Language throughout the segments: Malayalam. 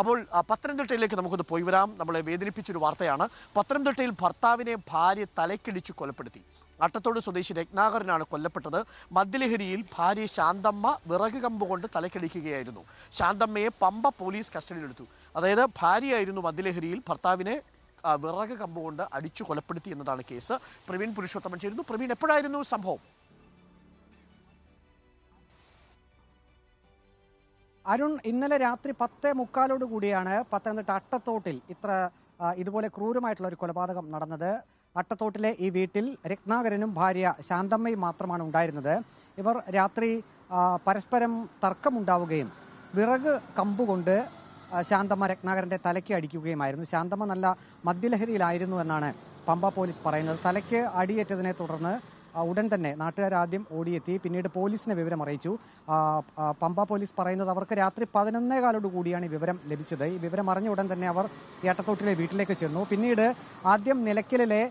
അപ്പോൾ പത്തനംതിട്ടയിലേക്ക് നമുക്കൊന്ന് പോയി വരാം നമ്മളെ വേദനിപ്പിച്ചൊരു വാർത്തയാണ് പത്തനംതിട്ടയിൽ ഭർത്താവിനെ ഭാര്യ തലക്കിടിച്ച് കൊലപ്പെടുത്തി അട്ടത്തോട് സ്വദേശി രത്നാകരനാണ് കൊല്ലപ്പെട്ടത് മദ്യലഹരിയിൽ ഭാര്യ ശാന്തമ്മ വിറക് കമ്പ് കൊണ്ട് തലക്കിടിക്കുകയായിരുന്നു ശാന്തമ്മയെ പമ്പ പോലീസ് കസ്റ്റഡിയിലെടുത്തു അതായത് ഭാര്യയായിരുന്നു മദ്യലഹരിയിൽ ഭർത്താവിനെ വിറക് കമ്പ് കൊണ്ട് അടിച്ചു കൊലപ്പെടുത്തി എന്നതാണ് കേസ് പ്രവീൺ പുരുഷോത്തമൻ ചേരുന്നു പ്രവീൺ എപ്പോഴായിരുന്നു സംഭവം അരുൺ ഇന്നലെ രാത്രി പത്തേ മുക്കാലോട് കൂടിയാണ് പത്തനംതിട്ട അട്ടത്തോട്ടിൽ ഇത്ര ഇതുപോലെ ക്രൂരമായിട്ടുള്ള ഒരു കൊലപാതകം നടന്നത് അട്ടത്തോട്ടിലെ ഈ വീട്ടിൽ രത്നാകരനും ഭാര്യ ശാന്തമ്മയും മാത്രമാണ് ഉണ്ടായിരുന്നത് ഇവർ രാത്രി പരസ്പരം തർക്കമുണ്ടാവുകയും വിറക് കമ്പുകൊണ്ട് ശാന്തമ്മ രത്നാകരൻ്റെ തലയ്ക്ക് അടിക്കുകയുമായിരുന്നു ശാന്തമ്മ നല്ല മദ്യലഹരിയിലായിരുന്നു എന്നാണ് പമ്പ പോലീസ് പറയുന്നത് തലയ്ക്ക് അടിയേറ്റതിനെ തുടർന്ന് ഉടൻ തന്നെ നാട്ടുകാർ ആദ്യം ഓടിയെത്തി പിന്നീട് പോലീസിനെ വിവരം അറിയിച്ചു പമ്പ പോലീസ് പറയുന്നത് അവർക്ക് രാത്രി പതിനൊന്നേ കാലോട് കൂടിയാണ് ഈ വിവരം ലഭിച്ചത് ഈ വിവരം അറിഞ്ഞ ഉടൻ തന്നെ അവർ ഏട്ടത്തോട്ടിലെ വീട്ടിലേക്ക് ചെന്നു പിന്നീട് ആദ്യം നിലയ്ക്കലിലെ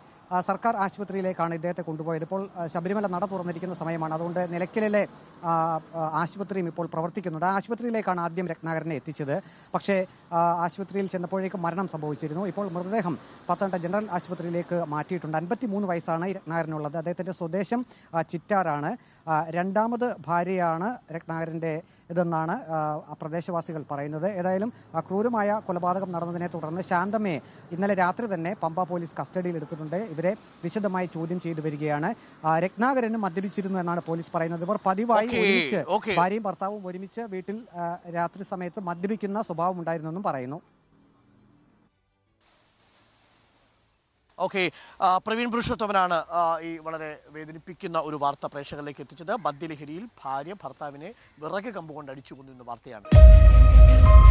സർക്കാർ ആശുപത്രിയിലേക്കാണ് ഇദ്ദേഹത്തെ കൊണ്ടുപോയത് ഇപ്പോൾ ശബരിമല നട തുറന്നിരിക്കുന്ന സമയമാണ് അതുകൊണ്ട് നിലയ്ക്കലിലെ ആശുപത്രിയും ഇപ്പോൾ പ്രവർത്തിക്കുന്നുണ്ട് ആ ആശുപത്രിയിലേക്കാണ് ആദ്യം രത്നാകരനെ എത്തിച്ചത് പക്ഷേ ആശുപത്രിയിൽ ചെന്നപ്പോഴേക്കും മരണം സംഭവിച്ചിരുന്നു ഇപ്പോൾ മൃതദേഹം പത്തനംതിട്ട ജനറൽ ആശുപത്രിയിലേക്ക് മാറ്റിയിട്ടുണ്ട് അൻപത്തിമൂന്ന് വയസ്സാണ് രത്നാകരനുള്ളത് അദ്ദേഹത്തിന്റെ സ്വദേശം ചിറ്റാറാണ് രണ്ടാമത് ഭാര്യയാണ് രത്നാകരന്റെ ഇതെന്നാണ് പ്രദേശവാസികൾ പറയുന്നത് ഏതായാലും ക്രൂരമായ കൊലപാതകം നടന്നതിനെ തുടർന്ന് ശാന്തമ്മയെ ഇന്നലെ രാത്രി തന്നെ പമ്പ പോലീസ് കസ്റ്റഡിയിൽ എടുത്തിട്ടുണ്ട് ഇവരെ വിശദമായി ചോദ്യം ചെയ്തു വരികയാണ് രത്നാകരനും മദ്യപിച്ചിരുന്നു എന്നാണ് പോലീസ് പറയുന്നത് ഇവർ പതിവായി ഒരുമിച്ച് ഭാര്യയും ഭർത്താവും ഒരുമിച്ച് വീട്ടിൽ രാത്രി സമയത്ത് മദ്യപിക്കുന്ന സ്വഭാവം ഉണ്ടായിരുന്നെന്നും എന്നും പറയുന്നു ഓക്കെ പ്രവീൺ പുരുഷോത്തമനാണ് ഈ വളരെ വേദനിപ്പിക്കുന്ന ഒരു വാർത്ത പ്രേക്ഷകരിലേക്ക് എത്തിച്ചത് മദ്യലഹരിയിൽ ഭാര്യ ഭർത്താവിനെ വിറക് കമ്പുകൊണ്ട് അടിച്ചു കൊന്നു വാർത്തയാണ്